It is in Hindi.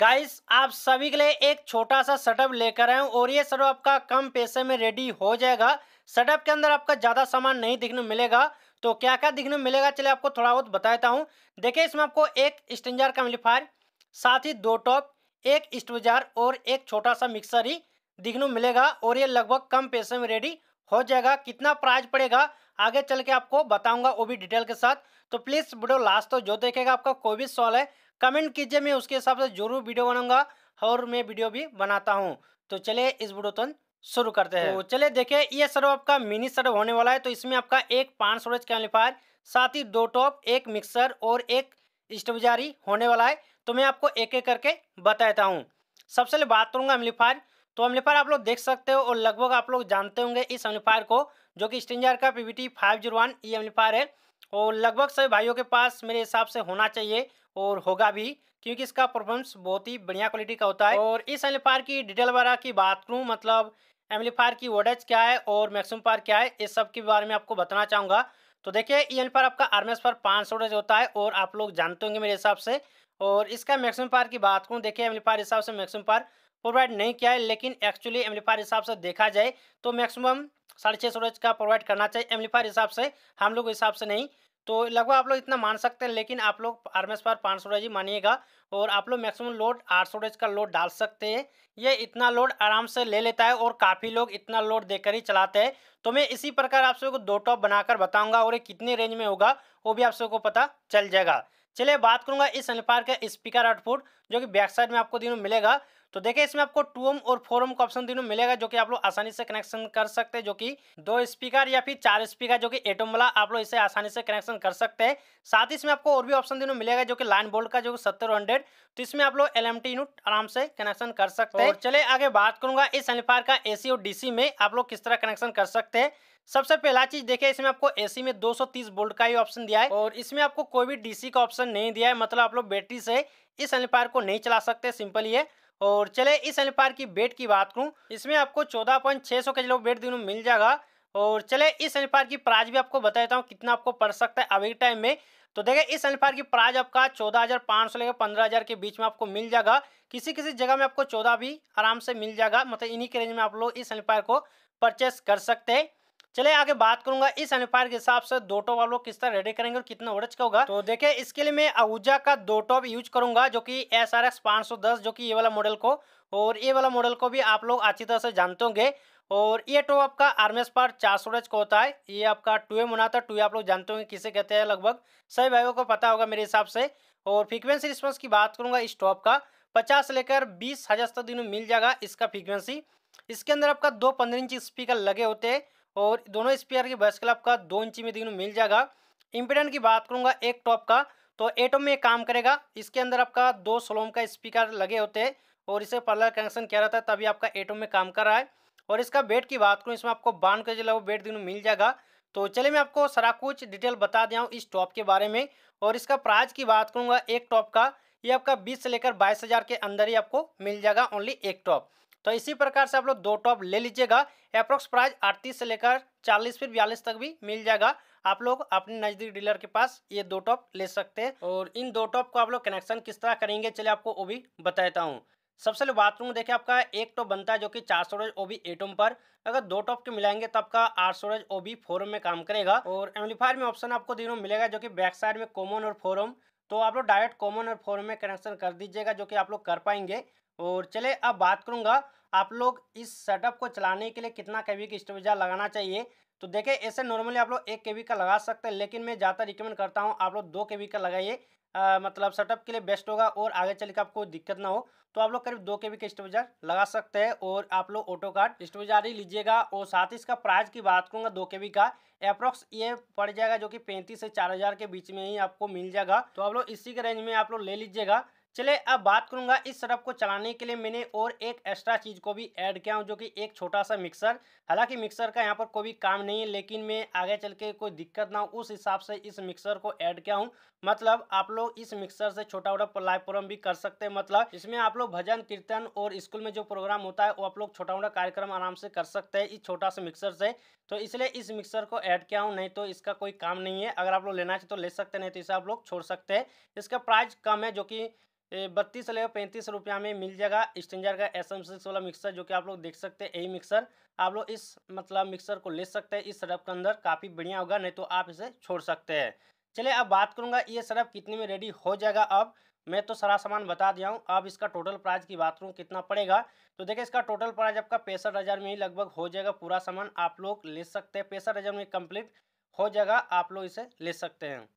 गाइस आप सभी के लिए एक छोटा सा सेटअप लेकर आए और ये सेटअप आपका कम पैसे में रेडी हो जाएगा सेटअप के अंदर आपका ज़्यादा सामान नहीं दिखने मिलेगा तो क्या क्या दिखने मिलेगा चलिए आपको थोड़ा बहुत बताता हूँ देखिए इसमें आपको एक स्टेंजर का मिलीफायर साथ ही दो टॉप एक स्टोजार और एक छोटा सा मिक्सर ही दिखने मिलेगा और ये लगभग कम पैसे में रेडी हो जाएगा कितना प्राइस पड़ेगा आगे चल के आपको बताऊंगा वो भी डिटेल के साथ तो प्लीज़ वीडियो लास्ट तो जो देखेगा आपका कोई भी सवाल है कमेंट कीजिए मैं उसके हिसाब से जरूर वीडियो बनाऊंगा और मैं वीडियो भी बनाता हूँ तो चले इस वीडियो तो शुरू करते हैं तो, तो चले देखे ये सर्व आपका मिनी सर्व होने वाला है तो इसमें आपका एक पांच सोरेज कैम्पलीफायर साथ ही दो टॉप एक मिक्सर और एक स्टबजारी होने वाला है तो मैं आपको एक एक करके बताता हूँ सबसे पहले बात करूंगा एम्पलीफायर तो एम्पलीफायर आप लोग देख सकते हो और लगभग आप लोग जानते होंगे इस एम्पलीफायर को जो कि स्टेंजर का पीवीटी फाइव जीरो वन ये एम्पलीफायर है और लगभग सभी भाइयों के पास मेरे हिसाब से होना चाहिए और होगा भी क्योंकि इसका परफॉर्मेंस बहुत ही बढ़िया क्वालिटी का होता है और इस एम्पलीफायर की डिटेल वगैरह की बात करूँ मतलब एम्पलीफायर की वोडेज क्या है और मैक्सिमम पार क्या है इस सब के बारे में आपको बताना चाहूँगा तो देखिए ई एम्पलीफायर आपका आर्मेस पर पाँच वोडेज होता है और आप लोग जानते होंगे मेरे हिसाब से और इसका मैक्सिमम पार की बात करूँ देखिए एम्पलीफायर हिसाब से मैक्सिमम पार प्रोवाइड नहीं किया है लेकिन एक्चुअली एम्पलीफायर हिसाब से देखा जाए तो मैक्सिमम साढ़े छः सौ का प्रोवाइड करना चाहिए एम्पलीफायर हिसाब से हम लोग हिसाब से नहीं तो लगभग आप लोग इतना मान सकते हैं लेकिन आप लोग आर एम पर पाँच सौ ही मानिएगा और आप लोग मैक्सिमम लोड आठ सौ का लोड डाल सकते हैं ये इतना लोड आराम से ले लेता है और काफ़ी लोग इतना लोड देकर ही चलाते हैं तो मैं इसी प्रकार आप सबको दो टॉप बनाकर बताऊंगा और ये कितने रेंज में होगा वो भी आप सबको पता चल जाएगा चलिए बात करूंगा इस अनपार का स्पीकर आउटपुट जो कि बैक साइड में आपको दिनों मिलेगा तो देखिए इसमें आपको टू ओम और फोर ओम का ऑप्शन तीनों मिलेगा जो कि आप लोग आसानी से कनेक्शन कर सकते हैं जो कि दो स्पीकर या फिर चार स्पीकर जो कि एटोम वाला आप लोग इसे आसानी से कनेक्शन कर सकते हैं साथ ही इसमें आपको और भी ऑप्शन तीनों मिलेगा जो कि लाइन बोल्ट का जो सत्तर हंड्रेड तो इसमें आप लोग एल एम टी यूनिट आराम से कनेक्शन कर सकते हैं चले आगे बात करूंगा इस एम्पलीफायर का एसी और डीसी में आप लोग किस तरह कनेक्शन कर सकते हैं सबसे पहला चीज देखिए इसमें आपको एसी में 230 वोल्ट का ही ऑप्शन दिया है और इसमें आपको कोई भी डीसी का ऑप्शन नहीं दिया है मतलब आप लोग बैटरी से इस एम्पलीफायर को नहीं चला सकते सिंपल ये और चले इस एल्फायर की बेट की बात करूँ इसमें आपको चौदह पॉइंट छः सौ के जिलो बेट दिनों मिल जाएगा और चले इस एल्फायर की प्राइज भी आपको बता देता हूँ कितना आपको पड़ सकता है अभी टाइम में तो देखिए इस एल्फायर की प्राइज आपका चौदह हज़ार पाँच सौ लेकर पंद्रह हज़ार के बीच में आपको मिल जाएगा किसी किसी जगह में आपको चौदह भी आराम से मिल जाएगा मतलब इन्हीं के रेंज में आप लोग इस एल्फायर को परचेस कर सकते हैं चले आगे बात करूंगा इस अनिफायर के हिसाब से दो टॉप आप लोग किस तरह रेडी करेंगे और कितना ओडच का होगा तो देखिए इसके लिए मैं आहूजा का दो टॉप यूज करूंगा जो कि एस आर एक्स सौ दस जो कि ये वाला मॉडल को और ये वाला मॉडल को भी आप लोग अच्छी तरह से जानते होंगे और ये टॉप आपका आर्मेस पार चार सौ का होता है ये आपका टू एम होना था टू आप लोग जानते होंगे किसे कहते हैं लगभग सभी भाइयों को पता होगा मेरे हिसाब से और फ्रीक्वेंसी रिस्पॉन्स की बात करूंगा इस टॉप का पचास लेकर बीस हजार तक दिन मिल जाएगा इसका फ्रीक्वेंसी इसके अंदर आपका दो पंद्रह इंच स्पीकर लगे होते हैं और दोनों स्पेयर की क्लब आपका दो इंची में देखने मिल जाएगा इम्पिडेंट की बात करूँगा एक टॉप का तो एटम में काम करेगा इसके अंदर आपका दो सोलोम का स्पीकर लगे होते हैं और इसे पार्लर कनेक्शन किया रहता है तभी आपका एटम में काम कर रहा है और इसका बेड की बात करूँ इसमें आपको बांध के जिला बेड देखने मिल जाएगा तो चलिए मैं आपको सारा कुछ डिटेल बता दिया हूँ इस टॉप के बारे में और इसका प्राइस की बात करूँगा एक टॉप का ये आपका बीस से लेकर बाईस हज़ार के अंदर ही आपको मिल जाएगा ओनली एक टॉप तो इसी प्रकार से आप लोग दो टॉप ले लीजिएगा अप्रोक्स प्राइस अड़तीस से लेकर चालीस फिर बयालीस तक भी मिल जाएगा आप लोग अपने नज़दीक डीलर के पास ये दो टॉप ले सकते हैं और इन दो टॉप को आप लोग कनेक्शन किस तरह करेंगे चलिए आपको वो भी बताता हूँ सबसे पहले बाथरूम देखिए आपका एक टॉप बनता है जो कि चार सौ ओ बी एटोम पर अगर दो टॉप के मिलाएंगे तो आपका आठ सौ ओ बी फोरम में काम करेगा और एम्पलीफायर में ऑप्शन आपको दिनों मिलेगा जो कि बैक साइड में कॉमन और फोरम तो आप लोग डायरेक्ट कॉमन और फोरम में कनेक्शन कर दीजिएगा जो कि आप लोग कर पाएंगे और चले अब बात करूंगा आप लोग इस सेटअप को चलाने के लिए कितना के की स्टोरेजा लगाना चाहिए तो देखिए ऐसे नॉर्मली आप लोग एक के का लगा सकते हैं लेकिन मैं ज़्यादा रिकमेंड करता हूँ आप लोग दो के का लगाइए मतलब सेटअप के लिए बेस्ट होगा और आगे चल के आपको दिक्कत ना हो तो आप लोग करीब दो के का स्टोरेजर लगा सकते हैं और आप लोग ऑटो कार्ड स्टोरेजर ही लीजिएगा और साथ ही इसका प्राइस की बात करूँगा दो के का अप्रोक्स ये पड़ जाएगा जो कि पैंतीस से चार हज़ार के बीच में ही आपको मिल जाएगा तो आप लोग इसी के रेंज में आप लोग ले लीजिएगा चले अब बात करूंगा इस सिरप को चलाने के लिए मैंने और एक एक्स्ट्रा चीज़ को भी ऐड किया हूं जो कि एक छोटा सा मिक्सर हालांकि मिक्सर का यहां पर कोई भी काम नहीं है लेकिन मैं आगे चल के कोई दिक्कत ना हो उस हिसाब से इस मिक्सर को ऐड किया हूं मतलब आप लोग इस मिक्सर से छोटा मोटा लाइव प्रोग्राम भी कर सकते हैं मतलब इसमें आप लोग भजन कीर्तन और स्कूल में जो प्रोग्राम होता है वो आप लोग छोटा मोटा कार्यक्रम आराम से कर सकते हैं इस छोटा सा मिक्सर से तो इसलिए इस मिक्सर को ऐड किया हूँ नहीं तो इसका कोई काम नहीं है अगर आप लोग लेना चाहिए तो ले सकते नहीं तो इसे आप लोग छोड़ सकते हैं इसका प्राइस कम है जो कि बत्तीस लगेगा पैंतीस रुपया में मिल जाएगा स्टेंजर का एस एम सिक्स वाला मिक्सर जो कि आप लोग देख सकते हैं यही मिक्सर आप लोग इस मतलब मिक्सर को ले सकते हैं इस सरफ के अंदर काफ़ी बढ़िया होगा नहीं तो आप इसे छोड़ सकते हैं चलिए अब बात करूंगा ये सरफ कितने में रेडी हो जाएगा अब मैं तो सारा सामान बता दिया हूँ अब इसका टोटल प्राइस की बात करूँ कितना पड़ेगा तो देखिए इसका टोटल प्राइस आपका पैंसठ हज़ार में ही लगभग हो जाएगा पूरा सामान आप लोग ले सकते हैं पैंसठ हज़ार में कम्प्लीट हो जाएगा आप लोग इसे ले सकते हैं